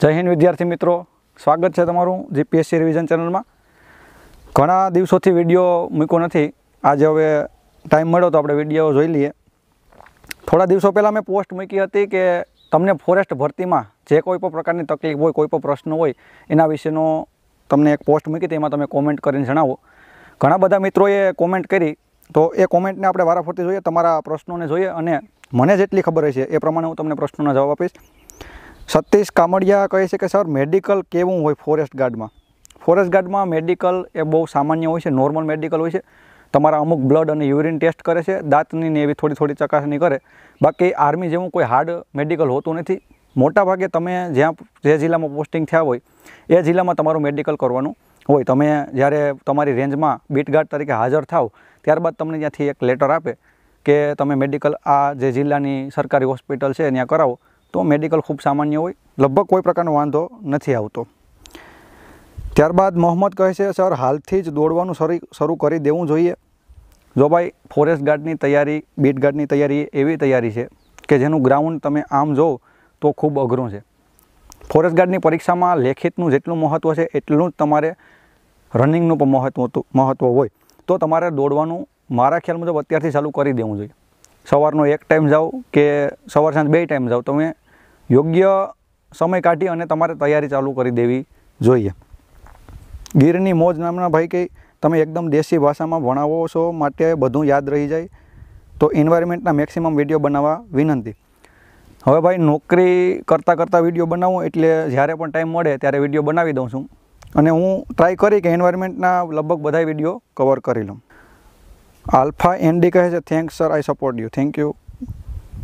જય હિન્દ વિદ્યાર્થી મિત્રો સ્વાગત છે તમારું જીપીએસસી રિવિઝન ચેનલમાં ઘણા દિવસોથી વિડીયો મૂક્યો નથી આજે હવે ટાઈમ મળ્યો તો આપણે વિડીયો જોઈ લઈએ થોડા દિવસો પહેલાં મેં પોસ્ટ મૂકી હતી કે તમને ફોરેસ્ટ ભરતીમાં જે કોઈ પણ પ્રકારની તકલીફ હોય કોઈ પણ પ્રશ્ન હોય એના વિશેનો તમને એક પોસ્ટ મૂકી હતી એમાં તમે કોમેન્ટ કરીને જણાવો ઘણા બધા મિત્રોએ કોમેન્ટ કરી તો એ કોમેન્ટને આપણે વારાફરતી જોઈએ તમારા પ્રશ્નોને જોઈએ અને મને જેટલી ખબર હશે એ પ્રમાણે હું તમને પ્રશ્નોના જવાબ આપીશ સતીશ કામડિયા કહે છે કે સર મેડિકલ કેવું હોય ફોરેસ્ટ ગાર્ડમાં ફોરેસ્ટ ગાર્ડમાં મેડિકલ એ બહુ સામાન્ય હોય છે નોર્મલ મેડિકલ હોય છે તમારા અમુક બ્લડ અને યુરિન ટેસ્ટ કરે છે દાંતની ને એવી થોડી થોડી ચકાસણી કરે બાકી આર્મી જેવું કોઈ હાર્ડ મેડિકલ હોતું નથી મોટાભાગે તમે જ્યાં જે જિલ્લામાં પોસ્ટિંગ થયા હોય એ જિલ્લામાં તમારું મેડિકલ કરવાનું હોય તમે જ્યારે તમારી રેન્જમાં બીટગાર્ડ તરીકે હાજર થાવ ત્યારબાદ તમને ત્યાંથી એક લેટર આપે કે તમે મેડિકલ આ જે જિલ્લાની સરકારી હોસ્પિટલ છે ત્યાં કરાવો તો મેડિકલ ખૂબ સામાન્ય હોય લગભગ કોઈ પ્રકારનો વાંધો નથી આવતો ત્યારબાદ મોહમ્મદ કહે છે સર હાલથી જ દોડવાનું શરૂ કરી દેવું જોઈએ જો ભાઈ ફોરેસ્ટ ગાર્ડની તૈયારી બીટ ગાર્ડની તૈયારી એવી તૈયારી છે કે જેનું ગ્રાઉન્ડ તમે આમ જો તો ખૂબ અઘરું છે ફોરેસ્ટ ગાર્ડની પરીક્ષામાં લેખિતનું જેટલું મહત્ત્વ છે એટલું જ તમારે રનિંગનું પણ મહત્ત્વ મહત્ત્વ હોય તો તમારે દોડવાનું મારા ખ્યાલ મુજબ અત્યારથી ચાલુ કરી દેવું જોઈએ સવારનો એક ટાઈમ જાઓ કે સવાર સાંજ બે ટાઈમ જાઓ તમે યોગ્ય સમય કાઢી અને તમારે તૈયારી ચાલુ કરી દેવી જોઈએ ગીરની મોજ નામના ભાઈ કંઈ તમે એકદમ દેશી ભાષામાં ભણાવો છો માટે બધું યાદ રહી જાય તો એન્વાયરમેન્ટના મેક્સિમમ વિડીયો બનાવવા વિનંતી હવે ભાઈ નોકરી કરતાં કરતાં વિડીયો બનાવું એટલે જ્યારે પણ ટાઈમ મળે ત્યારે વિડીયો બનાવી દઉં છું અને હું ટ્રાય કરી કે એન્વાયરમેન્ટના લગભગ બધા વિડીયો કવર કરી લઉં આલ્ફા એનડી કહે છે thank sir I support you thank you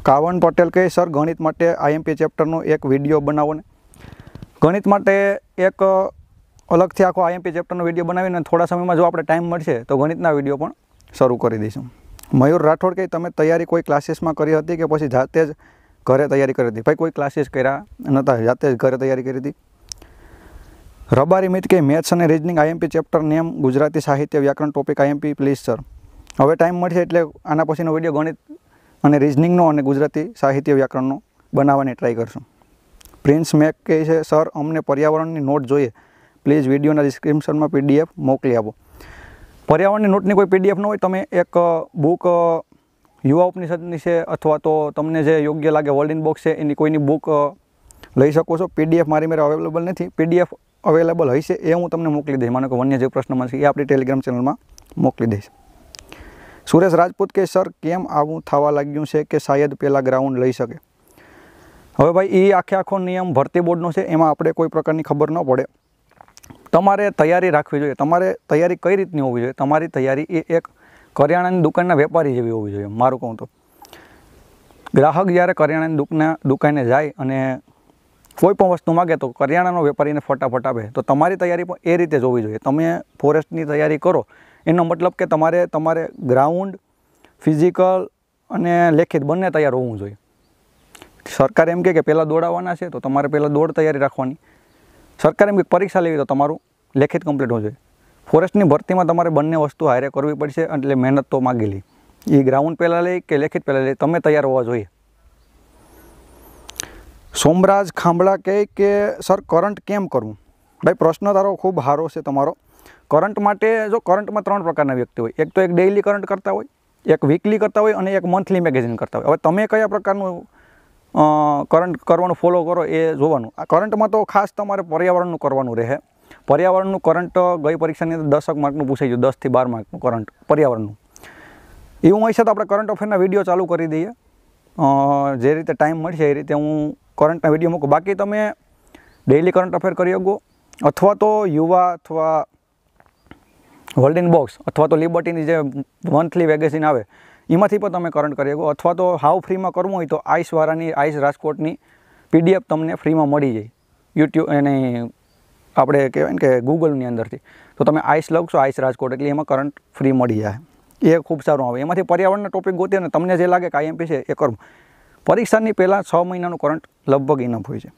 Kavan Patel કહે સર ગણિત માટે આઈએમપી ચેપ્ટરનો એક વિડીયો બનાવો ને ગણિત માટે એક અલગથી આખો આઈએમપી ચેપ્ટરનો વિડીયો બનાવીને થોડા સમયમાં જો આપણે ટાઈમ મળશે તો ગણિતના વિડીયો પણ શરૂ કરી દઈશું મયુર રાઠોડ કહે તમે તૈયારી કોઈ ક્લાસીસમાં કરી હતી કે પછી જાતે જ ઘરે તૈયારી કરી હતી ભાઈ કોઈ ક્લાસીસ કર્યા નહોતા જાતે જ ઘરે તૈયારી કરી હતી રબારી મિત કે મેથ્સ અને reasoning IMP chapter name Gujarati સાહિત્ય વ્યાકરણ ટોપિક આઈએમપી પ્લીઝ સર હવે ટાઈમ મળશે એટલે આના પછીનો વિડીયો ગણિત અને રિઝનિંગનો અને ગુજરાતી સાહિત્ય વ્યાકરણનો બનાવવાની ટ્રાય કરશું પ્રિન્સ મેક કહે છે સર અમને પર્યાવરણની નોટ જોઈએ પ્લીઝ વિડીયોના ડિસ્ક્રિપ્શનમાં પીડીએફ મોકલી આપો પર્યાવરણની નોટની કોઈ પીડીએફ ન હોય તમે એક બુક યુવા ઉપનિષદની છે અથવા તો તમને જે યોગ્ય લાગે વર્લ્ડ ઇન બોક્સ છે એની કોઈની બુક લઈ શકો છો પીડીએફ મારી મારે અવેલેબલ નથી પીડીએફ અવેલેબલ હશે એ હું તમને મોકલી દઈશ માનો કે વન્યજીવ પ્રશ્નમાં છે એ આપણી ટેલિગ્રામ ચેનલમાં મોકલી દઈશ સુરેશ રાજપૂત કે સર કેમ આવું થવા લાગ્યું છે કે શાયદ પહેલાં ગ્રાઉન્ડ લઈ શકે હવે ભાઈ એ આખે આખો નિયમ ભરતી બોર્ડનો છે એમાં આપણે કોઈ પ્રકારની ખબર ન પડે તમારે તૈયારી રાખવી જોઈએ તમારે તૈયારી કઈ રીતની હોવી જોઈએ તમારી તૈયારી એ એક કરિયાણાની દુકાનના વેપારી જેવી હોવી જોઈએ મારું કહું તો ગ્રાહક જ્યારે કરિયાણાની દુકાન દુકાને જાય અને કોઈ પણ વસ્તુ માગે તો કરિયાણાનો વેપારીને ફટાફટ આપે તો તમારી તૈયારી પણ એ રીતે જ હોવી જોઈએ તમે ફોરેસ્ટની તૈયારી કરો એનો મતલબ કે તમારે તમારે ગ્રાઉન્ડ ફિઝિકલ અને લેખિત બંને તૈયાર હોવું જોઈએ સરકાર એમ કે પહેલાં દોડાવવાના છે તો તમારે પહેલાં દોડ તૈયારી રાખવાની સરકાર એમ કે પરીક્ષા લેવી તો તમારું લેખિત કમ્પ્લીટ હોવું જોઈએ ફોરેસ્ટની ભરતીમાં તમારે બંને વસ્તુ હારે કરવી પડશે એટલે મહેનત તો માગેલી એ ગ્રાઉન્ડ પહેલાં લઈ કે લેખિત પહેલાં લઈ તમે તૈયાર હોવા જોઈએ સોમરાજ ખાંભળા કહે કે સર કરંટ કેમ કરવું ભાઈ પ્રશ્ન તારો ખૂબ સારો છે તમારો કરંટ માટે જો કરંટમાં ત્રણ પ્રકારના વ્યક્તિ હોય એક તો એક ડેઇલી કરંટ કરતા હોય એક વીકલી કરતા હોય અને એક મંથલી મેગેઝિન કરતા હોય હવે તમે કયા પ્રકારનું કરંટ કરવાનું ફોલો કરો એ જોવાનું આ કરંટમાં તો ખાસ તમારે પર્યાવરણનું કરવાનું રહે પર્યાવરણનું કરંટ ગઈ પરીક્ષાની અંદર દસક માર્કનું પૂછાઈ ગયું દસથી બાર માર્કનું કરંટ પર્યાવરણનું એવું હોય છે તો આપણે કરંટ અફેરના વિડીયો ચાલુ કરી દઈએ જે રીતે ટાઈમ મળશે એ રીતે હું કરંટના વિડીયો મૂકો બાકી તમે ડેઇલી કરંટ અફેર કરી શકો અથવા તો યુવા અથવા વર્લ્ડ ઇન બોક્સ અથવા તો લિબર્ટીની જે મંથલી વેગેસિન આવે એમાંથી પણ તમે કરંટ કરી શકો અથવા તો હાવ ફ્રીમાં કરવું હોય તો આઈસવાળાની આઈસ રાજકોટની પીડીએફ તમને ફ્રીમાં મળી જાય યુટ્યુબ એને આપણે કહેવાય ને કે ગૂગલની અંદરથી તો તમે આઈસ લખશો આઈસ રાજકોટ એટલે એમાં કરંટ ફ્રી મળી જાય એ ખૂબ સારું આવે એમાંથી પર્યાવરણના ટોપિક અને તમને જે લાગે કે આઈએમપી છે એ કરવું પરીક્ષાની પહેલાં છ મહિનાનું કરંટ લગભગ ઇનફ હોય છે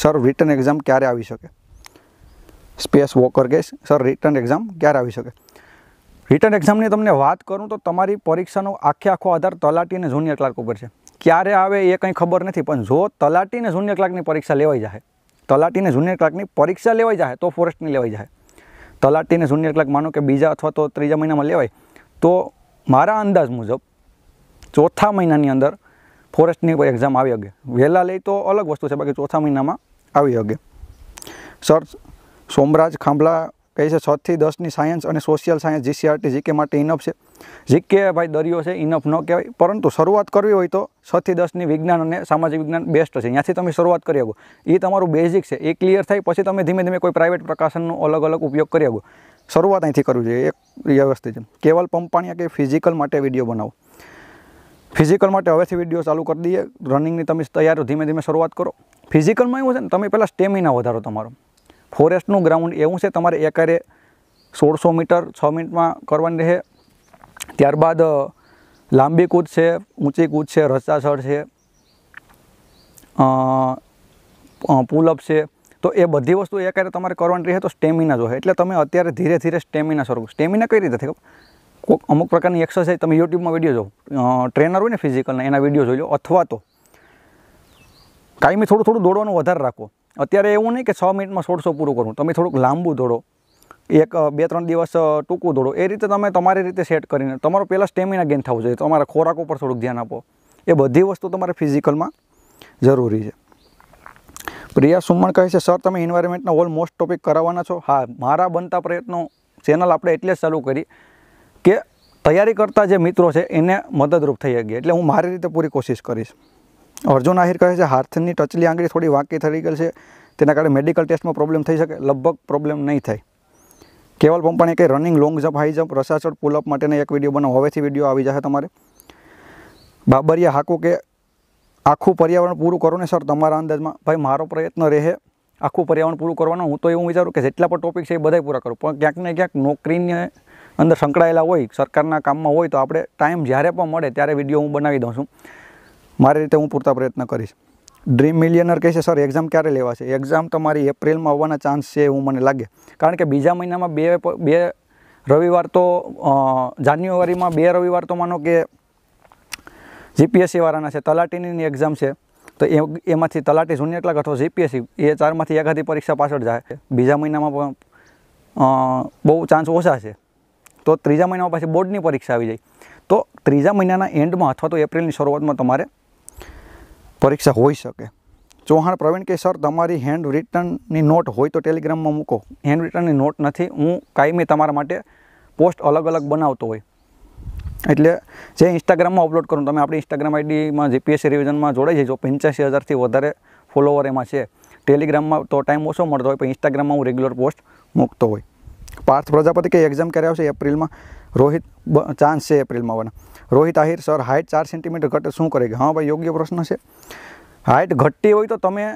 સર રિટર્ન એક્ઝામ ક્યારે આવી શકે સ્પેસ વોકર કે સર રિટર્ન એક્ઝામ ક્યારે આવી શકે રિટર્ન એક્ઝામની તમને વાત કરું તો તમારી પરીક્ષાનો આખે આખો આધાર તલાટી અને જુનિયર ક્લાર્ક ઉપર છે ક્યારે આવે એ કંઈ ખબર નથી પણ જો તલાટી અને જુનિયર ક્લાર્કની પરીક્ષા લેવાઈ જાય તલાટી અને જુનિયર ક્લાર્કની પરીક્ષા લેવાઈ જાય તો ફોરેસ્ટની લેવાઈ જાય તલાટીને અને જુનિયર ક્લાર્ક માનો કે બીજા અથવા તો ત્રીજા મહિનામાં લેવાય તો મારા અંદાજ મુજબ ચોથા મહિનાની અંદર ફોરેસ્ટની કોઈ એક્ઝામ આવી શકે વહેલા લઈ તો અલગ વસ્તુ છે બાકી ચોથા મહિનામાં આવી શકે સર સોમરાજ ખાંભલા કહે છે છથી દસની સાયન્સ અને સોશિયલ સાયન્સ જીસીઆરટી જીકે માટે ઇનફ છે જીકે ભાઈ દરિયો છે ઇનફ ન કહેવાય પરંતુ શરૂઆત કરવી હોય તો છથી દસની વિજ્ઞાન અને સામાજિક વિજ્ઞાન બેસ્ટ છે ત્યાંથી તમે શરૂઆત કરી શકો એ તમારું બેઝિક છે એ ક્લિયર થાય પછી તમે ધીમે ધીમે કોઈ પ્રાઇવેટ પ્રકાશનનો અલગ અલગ ઉપયોગ કરી શકો શરૂઆત અહીંથી કરવું જોઈએ એક વ્યવસ્થિત છે કેવલ પંપાણીયા કે ફિઝિકલ માટે વિડીયો બનાવો ફિઝિકલ માટે હવેથી વિડીયો ચાલુ કરી દઈએ રનિંગની તમે તૈયારી ધીમે ધીમે શરૂઆત કરો ફિઝિકલમાં એવું છે ને તમે પહેલાં સ્ટેમિના વધારો તમારો ફોરેસ્ટનું ગ્રાઉન્ડ એવું છે તમારે એકારે સોળસો મીટર છ મિનિટમાં કરવાની રહે ત્યારબાદ લાંબી કૂદ છે ઊંચી કૂદ છે રચાસળ છે પુલઅપ છે તો એ બધી વસ્તુ એકારે તમારે કરવાની રહે તો સ્ટેમિના જોઈએ એટલે તમે અત્યારે ધીરે ધીરે સ્ટેમિના શરૂ સ્ટેમિના કઈ રીતે થાય કોઈક અમુક પ્રકારની એક્સરસાઇઝ તમે યુટ્યુબમાં વિડીયો જોવો ટ્રેનર હોય ને ફિઝિકલના એના વિડીયો જોઈ લો અથવા તો કાયમી થોડું થોડું દોડવાનું વધારે રાખો અત્યારે એવું નહીં કે છ મિનિટમાં સોળસો પૂરું કરવું તમે થોડુંક લાંબુ દોડો એક બે ત્રણ દિવસ ટૂંકું દોડો એ રીતે તમે તમારી રીતે સેટ કરીને તમારો પહેલાં સ્ટેમિના ગેન થવું જોઈએ તમારા ખોરાક ઉપર થોડુંક ધ્યાન આપો એ બધી વસ્તુ તમારે ફિઝિકલમાં જરૂરી છે પ્રિયા સુમણ કહે છે સર તમે ઇન્વાયરમેન્ટના ઓલમોસ્ટ ટોપિક કરાવવાના છો હા મારા બનતા પ્રયત્નો ચેનલ આપણે એટલે જ ચાલુ કરી કે તૈયારી કરતા જે મિત્રો છે એને મદદરૂપ થઈ શકીએ એટલે હું મારી રીતે પૂરી કોશિશ કરીશ અર્જુન આહિર કહે છે હાથની ટચલી આંગળી થોડી વાંકી થઈ ગયેલ છે તેના કારણે મેડિકલ ટેસ્ટમાં પ્રોબ્લેમ થઈ શકે લગભગ પ્રોબ્લેમ નહીં થાય કેવલ પંપાણી કંઈ running long jump high jump રસાચડ પુલઅપ માટેનો એક વિડીયો બનાવો હવેથી વિડીયો આવી જશે તમારે બાબરિયા હાકું કે આખું પર્યાવરણ પૂરું કરો ને સર તમારા અંદાજમાં ભાઈ મારો પ્રયત્ન રહે આખું પર્યાવરણ પૂરું કરવાનો હું તો એવું વિચારું કે જેટલા પણ ટોપિક છે એ બધા પૂરા કરું પણ ક્યાંક ને ક્યાંક નોકરીને અંદર સંકળાયેલા હોય સરકારના કામમાં હોય તો આપણે ટાઈમ જ્યારે પણ મળે ત્યારે વિડીયો હું બનાવી દઉં છું મારી રીતે હું પૂરતા પ્રયત્ન કરીશ ડ્રીમ મિલિયનર કહે છે સર એક્ઝામ ક્યારે લેવા છે એક્ઝામ તમારી એપ્રિલમાં આવવાના ચાન્સ છે એવું મને લાગે કારણ કે બીજા મહિનામાં બે બે રવિવાર તો જાન્યુઆરીમાં બે રવિવાર તો માનો કે જીપીએસસી વાળાના છે તલાટીની એક્ઝામ છે તો એ એમાંથી તલાટી શૂન્ય કલાક અથવા જીપીએસસી એ ચારમાંથી એકાદી પરીક્ષા પાછળ જાય બીજા મહિનામાં પણ બહુ ચાન્સ ઓછા છે તો ત્રીજા મહિનામાં પાછી બોર્ડની પરીક્ષા આવી જાય તો ત્રીજા મહિનાના એન્ડમાં અથવા તો એપ્રિલની શરૂઆતમાં તમારે પરીક્ષા હોઈ શકે ચૌહાણ પ્રવીણ કે સર તમારી હેન્ડ રિટર્નની નોટ હોય તો ટેલિગ્રામમાં મૂકો હેન્ડ રિટર્નની નોટ નથી હું કાયમી તમારા માટે પોસ્ટ અલગ અલગ બનાવતો હોય એટલે જે ઇન્સ્ટાગ્રામમાં અપલોડ કરું તમે આપણી ઇન્સ્ટાગ્રામ આઈડીમાં જીપીએસસી રિવિઝનમાં જોડાઈ જજો પંચ્યાસી હજારથી વધારે ફોલોવર એમાં છે ટેલિગ્રામમાં તો ટાઈમ ઓછો મળતો હોય પણ ઇન્સ્ટાગ્રામમાં હું રેગ્યુલર પોસ્ટ મૂકતો હોય પાર્થ પ્રજાપતિ કે એક્ઝામ કર્યા આવશે એપ્રિલમાં રોહિત ચાન્સ છે એપ્રિલમાં આવવાના રોહિત આહિર સર હાઇટ ચાર સેન્ટીમીટર ઘટે શું કરે હા ભાઈ યોગ્ય પ્રશ્ન છે હાઇટ ઘટતી હોય તો તમે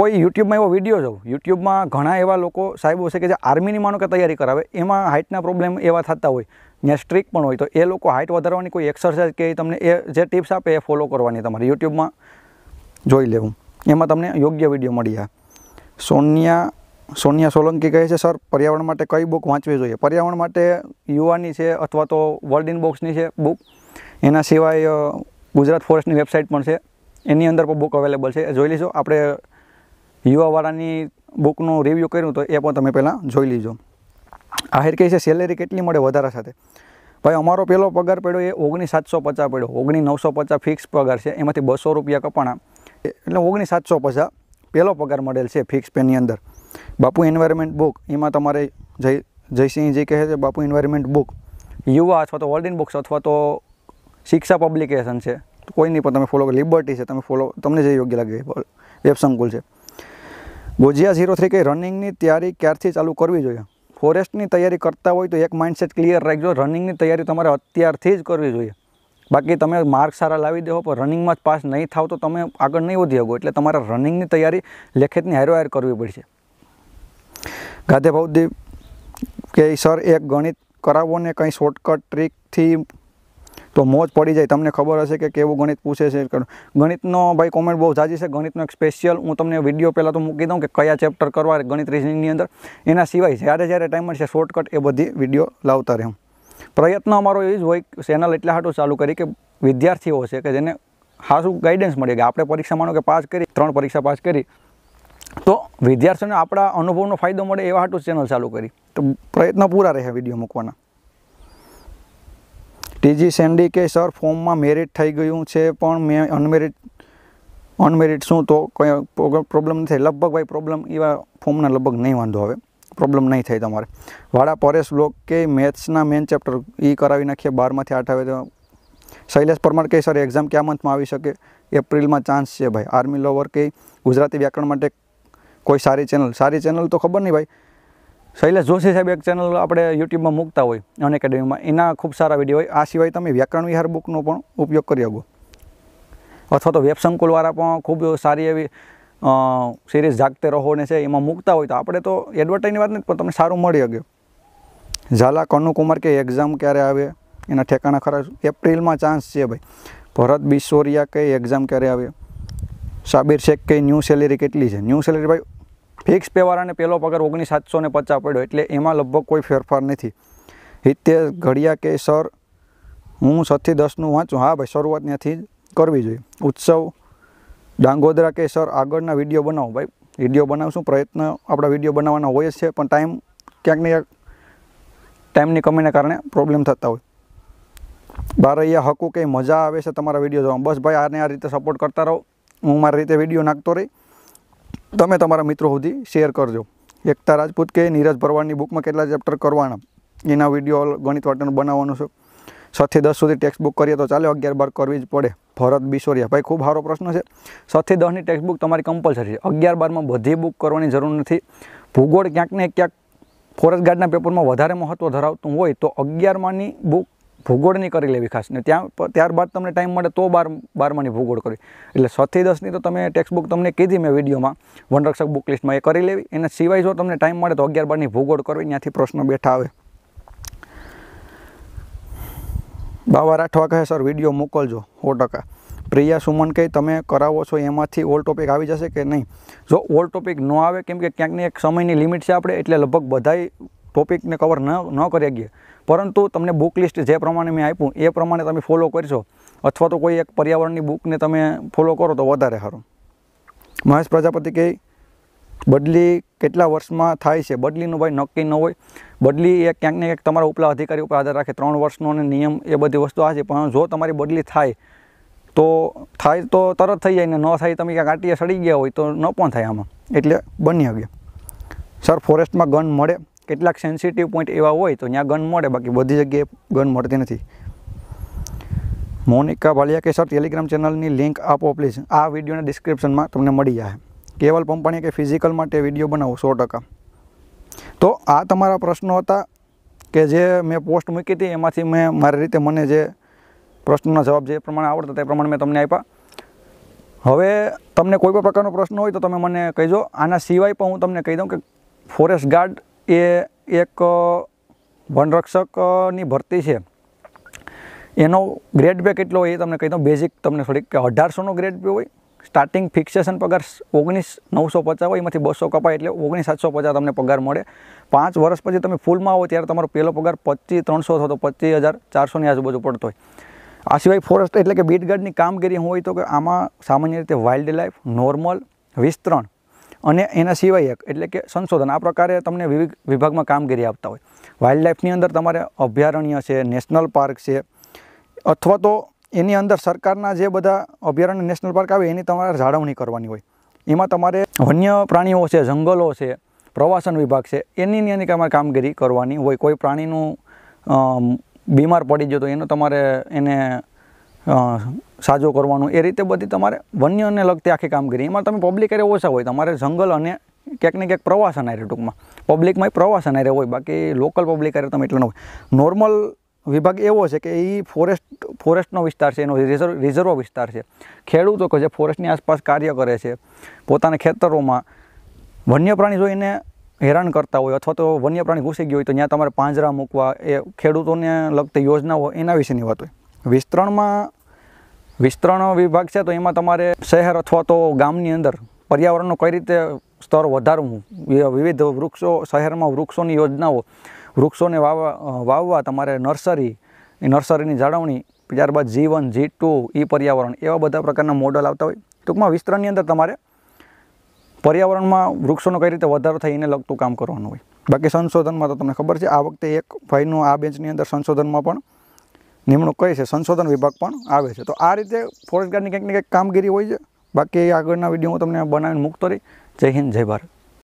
કોઈ યુટ્યુબમાં એવો વિડીયો જોઉં યુટ્યુબમાં ઘણા એવા લોકો સાહેબો છે કે જે આર્મીની માનો કે તૈયારી કરાવે એમાં હાઇટના પ્રોબ્લેમ એવા થતા હોય ત્યાં સ્ટ્રીક પણ હોય તો એ લોકો હાઇટ વધારવાની કોઈ એક્સરસાઇઝ કે તમને એ જે ટિપ્સ આપે એ ફોલો કરવાની તમારે યુટ્યુબમાં જોઈ લેવું એમાં તમને યોગ્ય વિડીયો મળી જાય સોનિયા સોનિયા સોલંકી કહે છે સર પર્યાવરણ માટે કઈ બુક વાંચવી જોઈએ પર્યાવરણ માટે યુવાની છે અથવા તો વર્લ્ડ ઇન બોક્સની છે બુક એના સિવાય ગુજરાત ફોરેસ્ટની વેબસાઇટ પણ છે એની અંદર પણ બુક અવેલેબલ છે જોઈ લેજો આપણે યુવાવાળાની બુકનું રિવ્યૂ કર્યું તો એ પણ તમે પહેલાં જોઈ લીજો આહિર કહે છે સેલેરી કેટલી મળે વધારા સાથે ભાઈ અમારો પહેલો પગાર પડ્યો એ ઓગણી સાતસો પચાસ પડ્યો ઓગણી નવસો પચાસ ફિક્સ પગાર છે એમાંથી બસો રૂપિયા કપાણા એટલે ઓગણી સાતસો પચાસ પહેલો પગાર મળેલ છે ફિક્સ પેની અંદર બાપુ એન્વાયરમેન્ટ બુક એમાં તમારે જય જયસિંહજી કહે છે બાપુ એન્વાયરમેન્ટ બુક યુવા અથવા તો વર્લ્ડ ઇન બુક્સ અથવા તો શિક્ષા પબ્લિકેશન છે કોઈ નહીં પણ તમે ફોલો કરો લિબર્ટી છે તમે ફોલો તમને જે યોગ્ય લાગે વેબ સંકુલ છે ગોજિયા ઝીરો થ્રી કે રનિંગની તૈયારી ક્યારથી ચાલુ કરવી જોઈએ ફોરેસ્ટની તૈયારી કરતા હોય તો એક માઇન્ડસેટ ક્લિયર રાખજો રનિંગની તૈયારી તમારે અત્યારથી જ કરવી જોઈએ બાકી તમે માર્ક સારા લાવી દેવો પણ રનિંગમાં જ પાસ નહીં થાવ તો તમે આગળ નહીં વધી શકો એટલે તમારે રનિંગની તૈયારી લેખિતની હારોહાર કરવી પડશે ગાધે ભાવદેવ કે સર એક ગણિત કરાવો ને કંઈ શોર્ટકટ ટ્રીકથી તો મોજ પડી જાય તમને ખબર હશે કે કેવું ગણિત પૂછે છે ગણિતનો ભાઈ કોમેન્ટ બહુ જાજી છે ગણિતનો એક સ્પેશિયલ હું તમને વિડીયો પહેલાં તો મૂકી દઉં કે કયા ચેપ્ટર કરવા ગણિત રીઝનિંગની અંદર એના સિવાય જ્યારે જ્યારે ટાઈમ મળશે શોર્ટકટ એ બધી વિડીયો લાવતા રહે પ્રયત્ન અમારો એ જ હોય ચેનલ એટલા હાટું ચાલુ કરી કે વિદ્યાર્થીઓ છે કે જેને હાસું ગાઈડન્સ મળે કે આપણે પરીક્ષા માનો કે પાસ કરી ત્રણ પરીક્ષા પાસ કરી તો વિદ્યાર્થીઓને આપણા અનુભવનો ફાયદો મળે એવા હાટું ચેનલ ચાલુ કરી તો પ્રયત્ન પૂરા રહે વિડીયો મૂકવાના ટીજી સેન્ડી કે સર ફોર્મમાં મેરિટ થઈ ગયું છે પણ મેં અનમેરિટ અનમેરિટ શું તો કંઈ પ્રોબ્લેમ નથી લગભગ ભાઈ પ્રોબ્લેમ એવા ફોર્મના લગભગ નહીં વાંધો આવે પ્રોબ્લેમ નહીં થાય તમારે વાળા પરેશ બ્લોક કે મેથ્સના મેન ચેપ્ટર એ કરાવી નાખીએ બારમાંથી આઠ આવે તો શૈલેષ પરમાર કે સર એક્ઝામ ક્યાં મંથમાં આવી શકે એપ્રિલમાં ચાન્સ છે ભાઈ આર્મી લોવર કે ગુજરાતી વ્યાકરણ માટે કોઈ સારી ચેનલ સારી ચેનલ તો ખબર નહીં ભાઈ શૈલેષ જોશી સાહેબ એક ચેનલ આપણે યુટ્યુબમાં મૂકતા હોય અન એકેડેમીમાં એના ખૂબ સારા વિડીયો હોય આ સિવાય તમે વ્યાકરણ વિહાર બુકનો પણ ઉપયોગ કરી શકો અથવા તો વેબસંકુલવાળા પણ ખૂબ સારી એવી સિરીઝ જાગતે રહો ને છે એમાં મૂકતા હોય તો આપણે તો એડવર્ટાઈઝની વાત નથી પણ તમને સારું મળી શકે ઝાલા કનુકુમાર કે એક્ઝામ ક્યારે આવે એના ઠેકાણા ખરા એપ્રિલમાં ચાન્સ છે ભાઈ ભરત બિસોરિયા કે એક્ઝામ ક્યારે આવે સાબિર શેખ કે ન્યૂ સેલેરી કેટલી છે ન્યૂ સેલેરી ભાઈ ફિક્સ અને પહેલો પગાર ઓગણીસ સાતસો ને પચાસ પડ્યો એટલે એમાં લગભગ કોઈ ફેરફાર નથી હિત્તેર ઘડિયા કે સર હું સતથી દસનું વાંચું હા ભાઈ શરૂઆત ત્યાંથી કરવી જોઈએ ઉત્સવ ડાંગોદરા કે સર આગળના વિડીયો બનાવો ભાઈ વિડીયો બનાવશું પ્રયત્ન આપણા વિડીયો બનાવવાના હોય જ છે પણ ટાઈમ ક્યાંક ને ક્યાંક ટાઈમની કમીને કારણે પ્રોબ્લેમ થતા હોય બાર અહીંયા હકુ કંઈ મજા આવે છે તમારા વિડીયો જોવા બસ ભાઈ આને આ રીતે સપોર્ટ કરતા રહો હું મારી રીતે વિડીયો નાખતો રહી તમે તમારા મિત્રો સુધી શેર કરજો એકતા રાજપૂત કે નીરજ ભરવાડની બુકમાં કેટલા ચેપ્ટર કરવાના એના વિડીયો ગણિત વાટન બનાવવાનું છે છથી દસ સુધી ટેક્સ્ટ બુક કરીએ તો ચાલે અગિયાર બાર કરવી જ પડે ભરત બિસોરિયા ભાઈ ખૂબ સારો પ્રશ્ન છે છથી દસની ટેક્સ્ટ બુક તમારી કમ્પલસરી છે અગિયાર બારમાં બધી બુક કરવાની જરૂર નથી ભૂગોળ ક્યાંક ને ક્યાંક ફોરેસ્ટ ગાર્ડના પેપરમાં વધારે મહત્ત્વ ધરાવતું હોય તો અગિયારમાંની બુક ભૂગોળની કરી લેવી ખાસ ને ત્યાં ત્યારબાદ તમને ટાઈમ મળે તો બાર બારમાની ભૂગોળ કરી એટલે છથી દસની તો તમે ટેક્સ્ટ બુક તમને કીધી મેં વિડીયોમાં વનરક્ષક બુક લિસ્ટમાં એ કરી લેવી એના સિવાય જો તમને ટાઈમ મળે તો અગિયાર બારની ભૂગોળ કરવી ત્યાંથી પ્રશ્ન બેઠા આવે બાવા રાઠવા કહે સર વિડીયો મોકલજો સો ટકા પ્રિયા સુમન કહે તમે કરાવો છો એમાંથી ઓલ ટોપિક આવી જશે કે નહીં જો ઓલ ટોપિક ન આવે કેમ કે ક્યાંકને એક સમયની લિમિટ છે આપણે એટલે લગભગ બધાય ટોપિકને કવર ન ન કરી શકીએ પરંતુ તમને બુક લિસ્ટ જે પ્રમાણે મેં આપ્યું એ પ્રમાણે તમે ફોલો કરશો અથવા તો કોઈ એક પર્યાવરણની બુકને તમે ફોલો કરો તો વધારે સારું મહેશ પ્રજાપતિ કહે બદલી કેટલા વર્ષમાં થાય છે બદલીનું ભાઈ નક્કી ન હોય બદલી એ ક્યાંક ને ક્યાંક તમારા ઉપલા અધિકારી ઉપર આધાર રાખે ત્રણ વર્ષનો અને નિયમ એ બધી વસ્તુ આ છે પણ જો તમારી બદલી થાય તો થાય તો તરત થઈ જાય ને ન થાય તમે ક્યાંક આટીએ સડી ગયા હોય તો ન પણ થાય આમાં એટલે બની શકે સર ફોરેસ્ટમાં ગન મળે કેટલાક સેન્સિટિવ પોઈન્ટ એવા હોય તો ત્યાં ગન મળે બાકી બધી જગ્યાએ ગન મળતી નથી મોનિકા ભાલિયાકે સર ટેલિગ્રામ ચેનલની લિંક આપો પ્લીઝ આ વિડીયોના ડિસ્ક્રિપ્શનમાં તમને મળી જાય કેવલ પંપાણી કે ફિઝિકલ માટે વિડીયો બનાવો સો ટકા તો આ તમારા પ્રશ્નો હતા કે જે મેં પોસ્ટ મૂકી હતી એમાંથી મેં મારી રીતે મને જે પ્રશ્નોના જવાબ જે પ્રમાણે આવડતા તે પ્રમાણે મેં તમને આપ્યા હવે તમને કોઈ પણ પ્રકારનો પ્રશ્ન હોય તો તમે મને કહીજો આના સિવાય પણ હું તમને કહી દઉં કે ફોરેસ્ટ ગાર્ડ એ એક વનરક્ષકની ભરતી છે એનો ગ્રેડ પે કેટલો હોય એ તમને કહી દઉં બેઝિક તમને થોડીક કે અઢારસોનો ગ્રેડ પે હોય સ્ટાર્ટિંગ ફિક્સેશન પગાર ઓગણીસ નવસો પચાસ હોય એમાંથી બસો કપાય એટલે ઓગણીસ સાતસો પચાસ તમને પગાર મળે પાંચ વર્ષ પછી તમે ફૂલમાં આવો ત્યારે તમારો પહેલો પગાર પચીસ ત્રણસો થતો પચીસ હજાર ચારસોની આજુબાજુ પડતો હોય આ સિવાય ફોરેસ્ટ એટલે કે બીટ ગાર્ડની કામગીરી હોય તો કે આમાં સામાન્ય રીતે વાઇલ્ડ લાઈફ નોર્મલ વિસ્તરણ અને એના સિવાય એક એટલે કે સંશોધન આ પ્રકારે તમને વિવિધ વિભાગમાં કામગીરી આપતા હોય વાઇલ્ડ લાઈફની અંદર તમારે અભયારણ્ય છે નેશનલ પાર્ક છે અથવા તો એની અંદર સરકારના જે બધા અભયારણ્ય નેશનલ પાર્ક આવે એની તમારે જાળવણી કરવાની હોય એમાં તમારે વન્ય પ્રાણીઓ છે જંગલો છે પ્રવાસન વિભાગ છે એની એની તમારે કામગીરી કરવાની હોય કોઈ પ્રાણીનું બીમાર પડી ગયો તો એનો તમારે એને સાજો કરવાનું એ રીતે બધી તમારે વન્યને લગતી આખી કામગીરી એમાં તમે પબ્લિક એરે ઓછા હોય તમારે જંગલ અને ક્યાંક ને ક્યાંક પ્રવાસન આરે ટૂંકમાં પબ્લિકમાં પ્રવાસન આરે હોય બાકી લોકલ પબ્લિક આરે તમે એટલો હોય નોર્મલ વિભાગ એવો છે કે એ ફોરેસ્ટ ફોરેસ્ટનો વિસ્તાર છે એનો રિઝર્વ રિઝર્વ વિસ્તાર છે ખેડૂતો કે જે ફોરેસ્ટની આસપાસ કાર્ય કરે છે પોતાના ખેતરોમાં વન્ય પ્રાણી જોઈને હેરાન કરતા હોય અથવા તો વન્ય પ્રાણી ઘૂસી ગયું હોય તો ત્યાં તમારે પાંજરા મૂકવા એ ખેડૂતોને લગતી યોજનાઓ એના વિશેની વાત હોય વિસ્તરણમાં વિસ્તરણ વિભાગ છે તો એમાં તમારે શહેર અથવા તો ગામની અંદર પર્યાવરણનું કઈ રીતે સ્તર વધારવું વિવિધ વૃક્ષો શહેરમાં વૃક્ષોની યોજનાઓ વૃક્ષોને વાવવા વાવવા તમારે નર્સરી એ નર્સરીની જાળવણી ત્યારબાદ જીવન જી ટુ ઈ પર્યાવરણ એવા બધા પ્રકારના મોડલ આવતા હોય ટૂંકમાં વિસ્તરણની અંદર તમારે પર્યાવરણમાં વૃક્ષોનો કઈ રીતે વધારો થાય એને લગતું કામ કરવાનું હોય બાકી સંશોધનમાં તો તમને ખબર છે આ વખતે એક ભાઈનું આ બેન્ચની અંદર સંશોધનમાં પણ નિમણૂક કરી છે સંશોધન વિભાગ પણ આવે છે તો આ રીતે ફોરેસ્ટ ગાર્ડની કંઈક ને કંઈક કામગીરી હોય છે બાકી આગળના વિડીયો હું તમને બનાવીને મૂકતો રહી જય હિન્દ જય ભારત